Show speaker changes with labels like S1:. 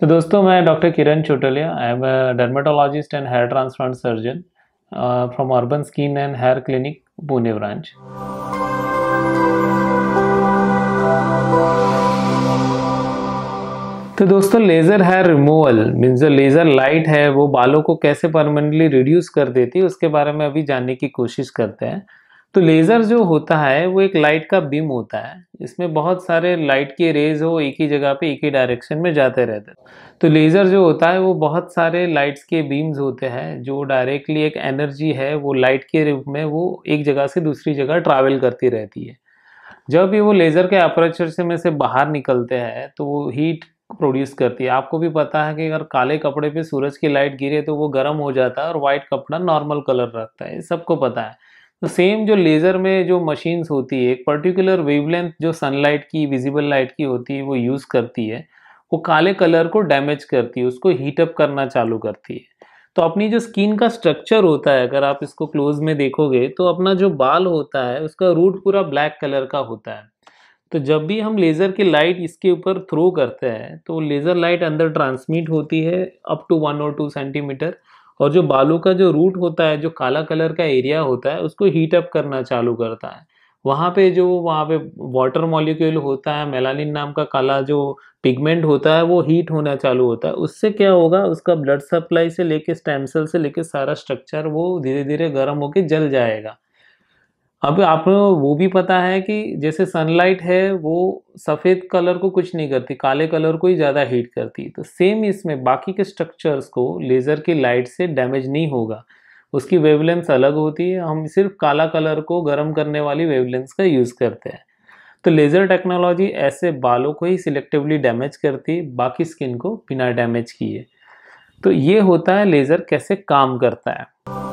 S1: तो दोस्तों मैं doctor Kiran Chotaliya I am dermatologist and hair transplant surgeon from urban skin and hair clinic Pune branch तो दोस्तों लेज़र हेयर रिमूवल मीन्स जो laser light है वो बालों को कैसे परमानेंटली रिड्यूस कर देती है उसके बारे में अभी जानने की कोशिश करते हैं तो लेज़र जो होता है वो एक लाइट का बीम होता है इसमें बहुत सारे लाइट के रेज हो एक ही जगह पे एक ही डायरेक्शन में जाते रहते हैं तो लेज़र जो होता है वो बहुत सारे लाइट्स के बीम्स होते हैं जो डायरेक्टली एक एनर्जी है वो लाइट के रूप में वो एक जगह से दूसरी जगह ट्रैवल करती रहती है जब भी वो लेज़र के अपर्चर से में से बाहर निकलते हैं तो वो हीट प्रोड्यूस करती है आपको भी पता है कि अगर काले कपड़े पे सूरज की लाइट गिरे तो वो गर्म हो जाता है और वाइट कपड़ा नॉर्मल कलर रखता है सबको पता है तो सेम जो लेज़र में जो मशीन्स होती है एक पर्टिकुलर वेवलेंथ जो सनलाइट की विजिबल लाइट की होती है वो यूज़ करती है वो काले कलर को डैमेज करती है उसको हीटअप करना चालू करती है तो अपनी जो स्किन का स्ट्रक्चर होता है अगर आप इसको क्लोज में देखोगे तो अपना जो बाल होता है उसका रूट पूरा ब्लैक कलर का होता है तो जब भी हम लेज़र की लाइट इसके ऊपर थ्रो करते हैं तो लेज़र लाइट अंदर ट्रांसमिट होती है अप टू वन और टू सेंटीमीटर और जो बालू का जो रूट होता है जो काला कलर का एरिया होता है उसको हीट अप करना चालू करता है वहाँ पे जो वहाँ पे वाटर मॉलिक्यूल होता है मेलानिन नाम का काला जो पिगमेंट होता है वो हीट होना चालू होता है उससे क्या होगा उसका ब्लड सप्लाई से लेके स्टेम सेल से लेके सारा स्ट्रक्चर वो धीरे धीरे गर्म होके जल जाएगा अब आप वो भी पता है कि जैसे सनलाइट है वो सफ़ेद कलर को कुछ नहीं करती काले कलर को ही ज़्यादा हीट करती तो सेम इसमें बाकी के स्ट्रक्चर्स को लेज़र की लाइट से डैमेज नहीं होगा उसकी वेवलेंस अलग होती है हम सिर्फ काला कलर को गर्म करने वाली वेवलेंस का यूज़ करते हैं तो लेज़र टेक्नोलॉजी ऐसे बालों को ही सिलेक्टिवली डैमेज करती बाकी स्किन को बिना डैमेज किए तो ये होता है लेज़र कैसे काम करता है